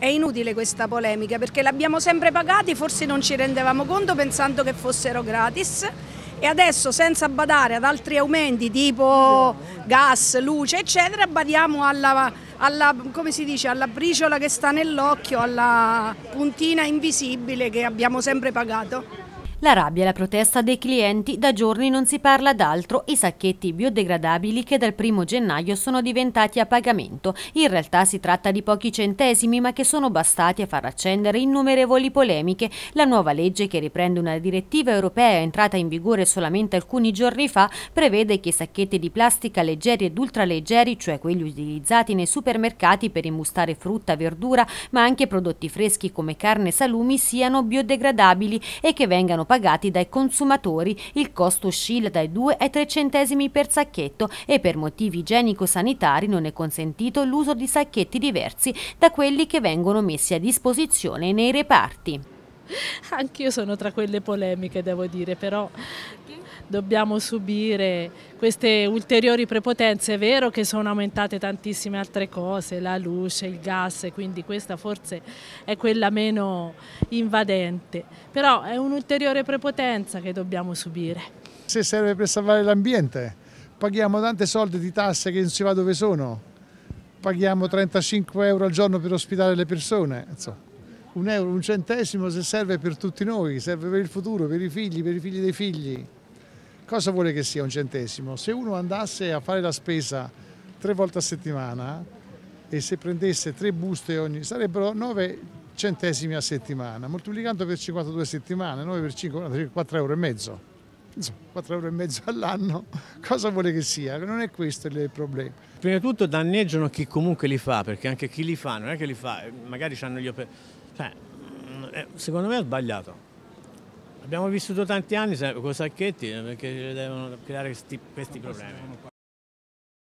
È inutile questa polemica perché l'abbiamo sempre pagati, forse non ci rendevamo conto pensando che fossero gratis e adesso senza badare ad altri aumenti tipo gas, luce eccetera badiamo alla, alla, dice, alla briciola che sta nell'occhio, alla puntina invisibile che abbiamo sempre pagato. La rabbia e la protesta dei clienti, da giorni non si parla d'altro, i sacchetti biodegradabili che dal primo gennaio sono diventati a pagamento. In realtà si tratta di pochi centesimi ma che sono bastati a far accendere innumerevoli polemiche. La nuova legge che riprende una direttiva europea entrata in vigore solamente alcuni giorni fa prevede che i sacchetti di plastica leggeri ed ultraleggeri, cioè quelli utilizzati nei supermercati per imbustare frutta, verdura ma anche prodotti freschi come carne e salumi, siano biodegradabili e che vengano pagati dai consumatori. Il costo oscilla dai 2 ai 3 centesimi per sacchetto e per motivi igienico-sanitari non è consentito l'uso di sacchetti diversi da quelli che vengono messi a disposizione nei reparti. Anch'io sono tra quelle polemiche, devo dire, però dobbiamo subire queste ulteriori prepotenze. È vero che sono aumentate tantissime altre cose, la luce, il gas, quindi questa forse è quella meno invadente, però è un'ulteriore prepotenza che dobbiamo subire. Se serve per salvare l'ambiente, paghiamo tante soldi di tasse che non si va dove sono, paghiamo 35 euro al giorno per ospitare le persone, insomma un euro, un centesimo se serve per tutti noi, serve per il futuro, per i figli, per i figli dei figli. Cosa vuole che sia un centesimo? Se uno andasse a fare la spesa tre volte a settimana e se prendesse tre buste ogni, sarebbero 9 centesimi a settimana, moltiplicando per 52 settimane, 9 per 5, 4 euro e mezzo. Insomma, 4 euro e mezzo all'anno, cosa vuole che sia? Non è questo il problema. Prima di tutto danneggiano chi comunque li fa, perché anche chi li fa non è che li fa, eh, magari hanno gli operatori. Cioè, mm, eh, secondo me è sbagliato Abbiamo vissuto tanti anni con Sacchetti eh, perché ci devono creare questi, questi problemi.